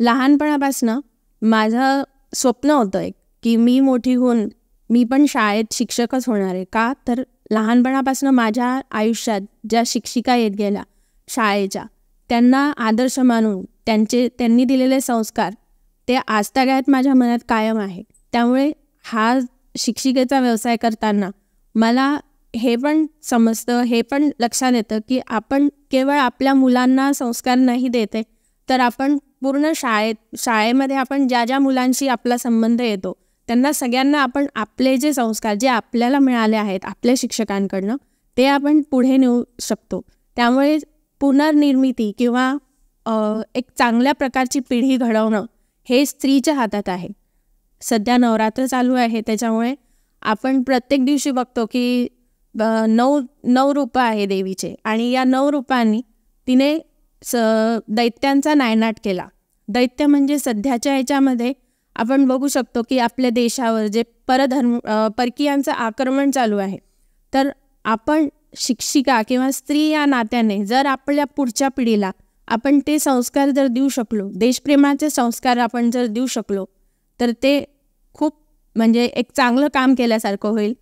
लहानपणापासनं माझं स्वप्न होतं एक की मी मोठी होऊन मी पण शाळेत शिक्षकच होणार आहे का तर लहानपणापासून माझ्या आयुष्यात ज्या शिक्षिका येत गेल्या शाळेच्या त्यांना आदर्श मानून त्यांचे त्यांनी दिलेले संस्कार ते आजतागायत माझ्या मनात कायम आहे त्यामुळे हा शिक्षिकेचा व्यवसाय करताना मला हे पण समजतं हे पण लक्षात येतं की आपण केवळ आपल्या मुलांना संस्कार नाही देते तर आपण पूर्ण शाळेत शाळेमध्ये आपण ज्या ज्या मुलांशी आपला संबंध येतो त्यांना सगळ्यांना आपण आपले जे संस्कार जे आपल्याला मिळाले आहेत आपल्या शिक्षकांकडनं ते आपण पुढे नेऊ शकतो त्यामुळे पुनर्निर्मिती किंवा एक चांगल्या प्रकारची पिढी घडवणं हे स्त्रीच्या हातात आहे सध्या नवरात्र चालू आहे त्याच्यामुळे आपण प्रत्येक दिवशी बघतो की नऊ नऊ रूपं आहे देवीचे आणि या नऊ रूपांनी तिने स दैत्यांचा नायनाट केला दैत्य म्हणजे सध्याच्या याच्यामध्ये आपण बघू शकतो की आपल्या देशावर जे परधर्म परकीयांचं आक्रमण चालू आहे तर आपण शिक्षिका किंवा स्त्री या नात्याने जर आपल्या पुढच्या पिढीला आपण ते संस्कार जर देऊ शकलो देशप्रेमाचे संस्कार आपण जर देऊ शकलो तर ते खूप म्हणजे एक चांगलं काम केल्यासारखं होईल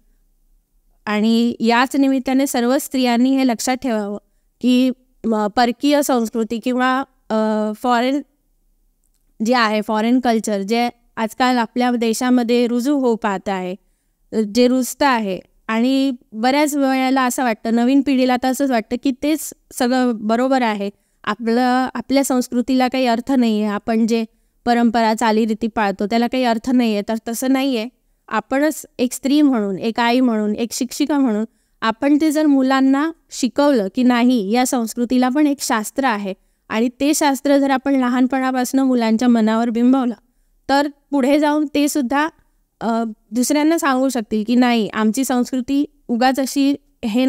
आणि याच निमित्ताने सर्व स्त्रियांनी हे लक्षात ठेवावं की परकीय संस्कृती किंवा फॉरेन जे आहे फॉरेन कल्चर जे आजकाल आपल्या देशामध्ये रुजू होऊ पाहत आहे जे रुजतं आहे आणि बऱ्याच वेळेला असं वाटतं नवीन पिढीला तर असंच वाटतं की तेच सगळं बरोबर आहे आपलं आपल्या संस्कृतीला काही अर्थ नाही आहे आपण जे परंपरा चालीरीती पाळतो त्याला काही अर्थ नाही आहे तर तसं नाही आहे आपणच एक स्त्री म्हणून एक आई म्हणून एक शिक्षिका म्हणून आपण ते जर मुलांना शिकवलं की नाही या संस्कृतीला पण एक शास्त्र आहे आणि ते शास्त्र जर आपण लहानपणापासून मुलांच्या मनावर बिंबवलं तर पुढे जाऊन ते सुद्धा दुसऱ्यांना सांगू शकतील की नाही आमची संस्कृती उगाच अशी हे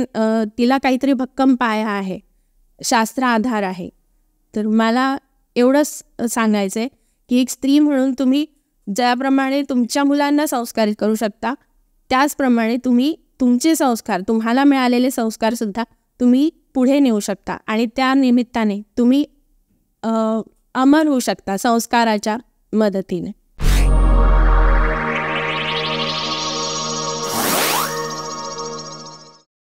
तिला काहीतरी भक्कम पाया आहे शास्त्र आधार आहे तर मला एवढंच सांगायचं आहे की एक स्त्री म्हणून तुम्ही ज्याप्रमाणे तुमच्या मुलांना संस्कारित करू शकता त्याचप्रमाणे तुम्ही तुमचे संस्कार तुम्हाला मिळालेले संस्कारसुद्धा तुम्ही पुढे नेऊ शकता आणि त्या निमित्ताने तुम्ही अमर होऊ शकता संस्काराच्या मदतीने